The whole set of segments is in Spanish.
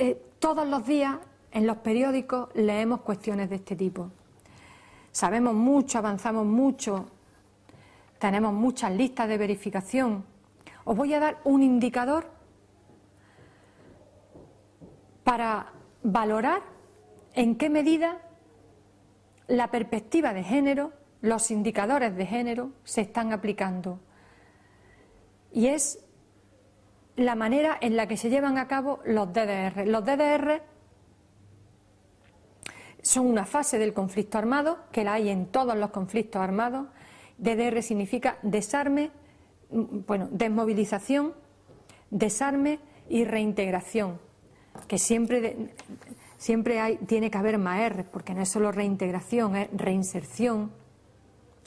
Eh, todos los días en los periódicos leemos cuestiones de este tipo. Sabemos mucho, avanzamos mucho, tenemos muchas listas de verificación. Os voy a dar un indicador para valorar en qué medida la perspectiva de género, los indicadores de género se están aplicando. Y es la manera en la que se llevan a cabo los DDR. Los DDR son una fase del conflicto armado, que la hay en todos los conflictos armados. DDR significa desarme, mm, bueno, desmovilización, desarme y reintegración, que siempre, siempre hay, tiene que haber más R, porque no es solo reintegración, es reinserción,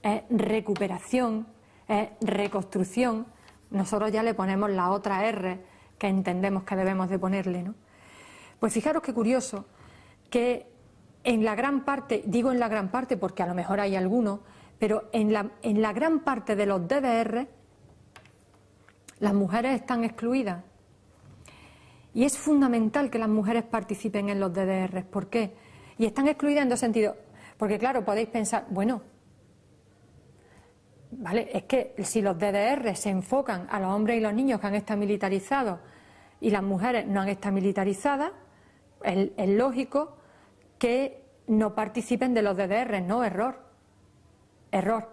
es recuperación, es reconstrucción nosotros ya le ponemos la otra R que entendemos que debemos de ponerle, ¿no? Pues fijaros qué curioso que en la gran parte, digo en la gran parte porque a lo mejor hay algunos, pero en la, en la gran parte de los DDR las mujeres están excluidas. Y es fundamental que las mujeres participen en los DDR. ¿Por qué? Y están excluidas en dos sentidos. Porque claro, podéis pensar, bueno, es que si los DDR se enfocan a los hombres y los niños que han estado militarizados y las mujeres no han estado militarizadas, es, lógico que no participen de los DDR, no error. Error.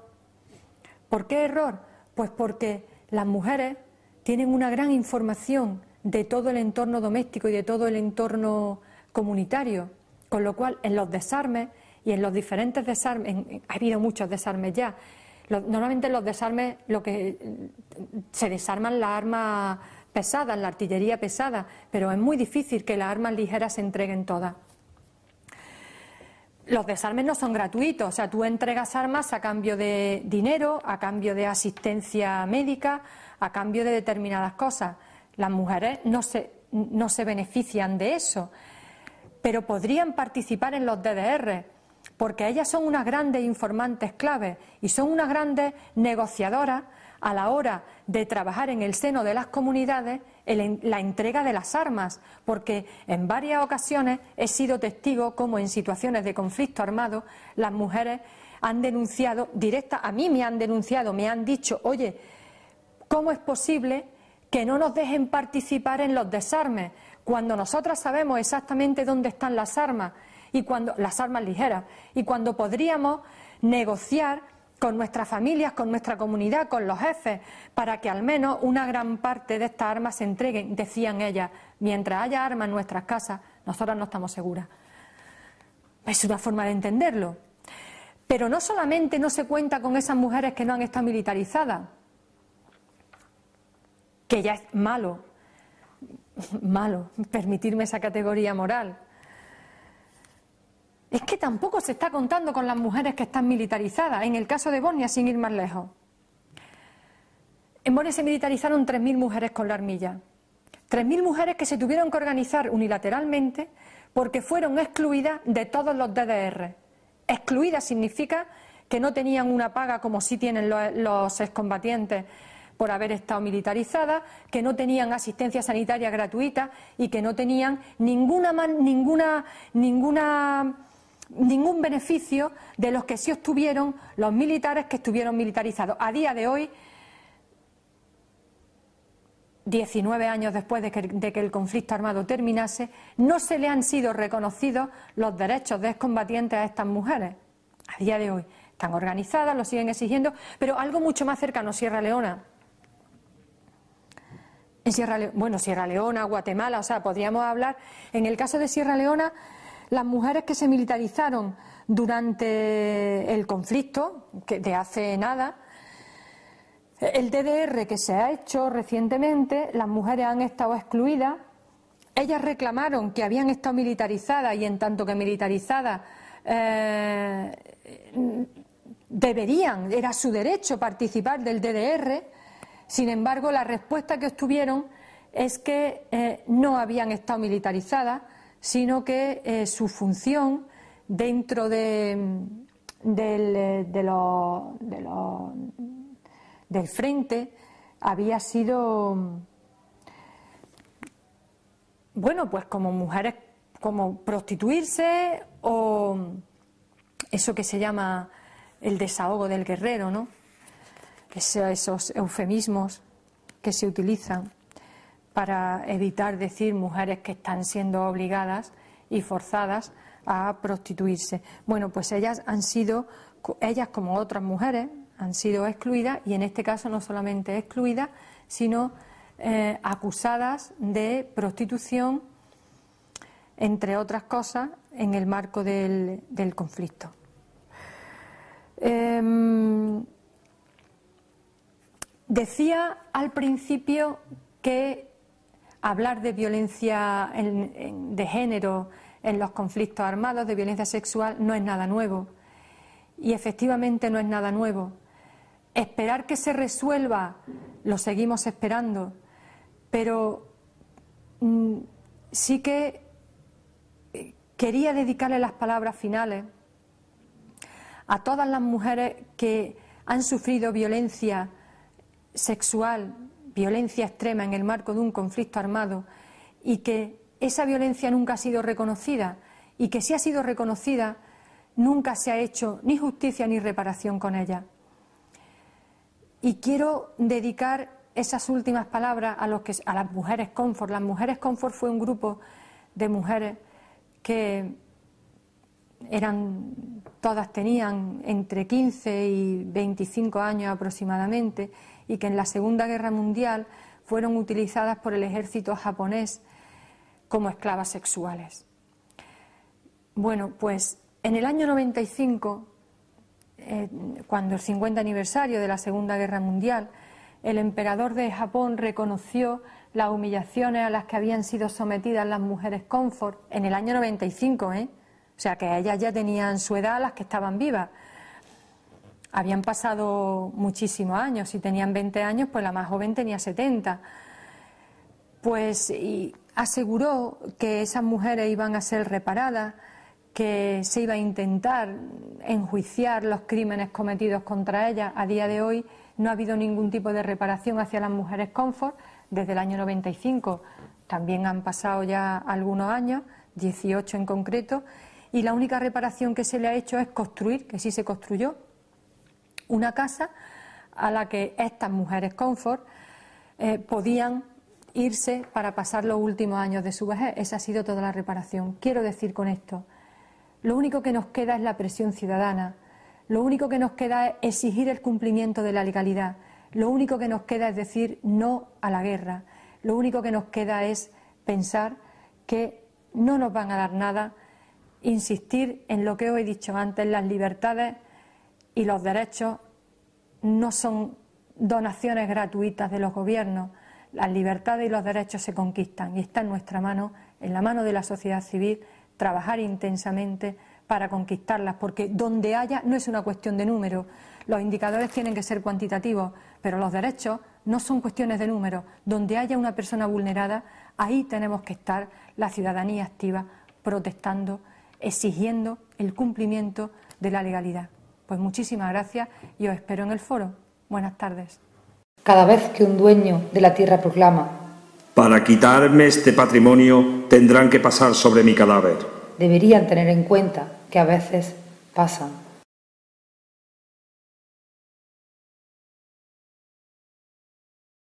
¿Por qué error? Pues porque las mujeres tienen una gran información de todo el entorno doméstico y de todo el entorno comunitario, con lo cual en los desarmes y en los diferentes desarmes, ha habido muchos desarmes ya, normalmente los desarmes, lo que se desarman las armas pesadas, la artillería pesada, pero es muy difícil que las armas ligeras se entreguen todas. Los desarmes no son gratuitos, o sea, tú entregas armas a cambio de dinero, a cambio de asistencia médica, a cambio de determinadas cosas. Las mujeres no se benefician de eso, pero podrían participar en los DDR porque ellas son unas grandes informantes clave y son unas grandes negociadoras a la hora de trabajar en el seno de las comunidades en la entrega de las armas, porque en varias ocasiones he sido testigo como en situaciones de conflicto armado las mujeres han denunciado directa, a mí me han denunciado, me han dicho, oye, ¿cómo es posible que no nos dejen participar en los desarmes cuando nosotras sabemos exactamente dónde están las armas y cuando las armas ligeras y cuando podríamos negociar con nuestras familias, con nuestra comunidad, con los jefes, para que al menos una gran parte de estas armas se entreguen, decían ellas. Mientras haya armas en nuestras casas, nosotras no estamos seguras. Es una forma de entenderlo. Pero no solamente no se cuenta con esas mujeres que no han estado militarizadas, que ya es malo, malo permitirme esa categoría moral, tampoco se está contando con las mujeres que están militarizadas, en el caso de Bosnia, sin ir más lejos. En Bosnia se militarizaron 3.000 mujeres con la armilla. 3.000 mujeres que se tuvieron que organizar unilateralmente porque fueron excluidas de todos los DDR. Excluidas significa que no tenían una paga como sí tienen los, excombatientes por haber estado militarizadas, que no tenían asistencia sanitaria gratuita y que no tenían ninguna, ninguna, ninguna ningún beneficio de los que sí obtuvieron los militares que estuvieron militarizados. A día de hoy, 19 años después de que, el conflicto armado terminase, no se le han sido reconocidos los derechos de excombatientes a estas mujeres. A día de hoy están organizadas, lo siguen exigiendo, pero algo mucho más cercano, Sierra Leona. Sierra bueno, Sierra Leona, Guatemala, o sea, podríamos hablar, en el caso de Sierra Leona, las mujeres que se militarizaron durante el conflicto, que de hace nada, el DDR que se ha hecho recientemente, las mujeres han estado excluidas. Ellas reclamaron que habían estado militarizadas y en tanto que militarizadas eh, deberían, era su derecho participar del DDR. Sin embargo, la respuesta que obtuvieron es que eh, no habían estado militarizadas, sino que eh, su función dentro de, del, eh, del frente había sido, bueno, pues como mujeres, como prostituirse o eso que se llama el desahogo del guerrero, ¿no? esos eufemismos que se utilizan para evitar decir mujeres que están siendo obligadas y forzadas a prostituirse. Bueno, pues ellas han sido, ellas como otras mujeres, han sido excluidas y en este caso no solamente excluidas, sino eh, acusadas de prostitución, entre otras cosas, en el marco del, conflicto. Em, decía al principio que hablar de violencia de género en los conflictos armados, de violencia sexual, no es nada nuevo. Y efectivamente no es nada nuevo. Esperar que se resuelva, lo seguimos esperando, pero mm, sí que eh, quería dedicarle las palabras finales a todas las mujeres que han sufrido violencia sexual violencia extrema en el marco de un conflicto armado y que esa violencia nunca ha sido reconocida y que si ha sido reconocida nunca se ha hecho ni justicia ni reparación con ella. Y quiero dedicar esas últimas palabras a, los que, a las mujeres Confort. Las mujeres Confort fue un grupo de mujeres que eran, todas tenían entre 15 y 25 años aproximadamente y que en la Segunda Guerra Mundial fueron utilizadas por el ejército japonés como esclavas sexuales. Bueno, pues en el año 95, eh, cuando el 50 aniversario de la Segunda Guerra Mundial, el emperador de Japón reconoció las humillaciones a las que habían sido sometidas las mujeres comfort. en el año 95, ¿eh? O sea, que ellas ya tenían su edad, las que estaban vivas habían pasado muchísimos años. Si tenían 20 años, pues la más joven tenía 70. Pues aseguró que esas mujeres iban a ser reparadas, que se iba a intentar enjuiciar los crímenes cometidos contra ellas. A día de hoy no ha habido ningún tipo de reparación hacia las mujeres Comfort desde el año 95. También han pasado ya algunos años, 18 en concreto, y la única reparación que se le ha hecho es construir, que sí se construyó, una casa a la que estas mujeres confort eh, podían irse para pasar los últimos años de su vejez. Esa ha sido toda la reparación. Quiero decir con esto, lo único que nos queda es la presión ciudadana, lo único que nos queda es exigir el cumplimiento de la legalidad, lo único que nos queda es decir no a la guerra, lo único que nos queda es pensar que no nos van a dar nada, insistir en lo que hoy he dicho antes, las libertades y los derechos no son donaciones gratuitas de los gobiernos. Las libertades y los derechos se conquistan y está en nuestra mano, en la mano de la sociedad civil, trabajar intensamente para conquistarlas, porque donde haya no es una cuestión de número. Los indicadores tienen que ser cuantitativos, pero los derechos no son cuestiones de número. Donde haya una persona vulnerada, ahí tenemos que estar la ciudadanía activa, protestando, exigiendo el cumplimiento de la legalidad. Pues muchísimas gracias y os espero en el foro. Buenas tardes. Cada vez que un dueño de la tierra proclama, para quitarme este patrimonio tendrán que pasar sobre mi cadáver. Deberían tener en cuenta que a veces pasan.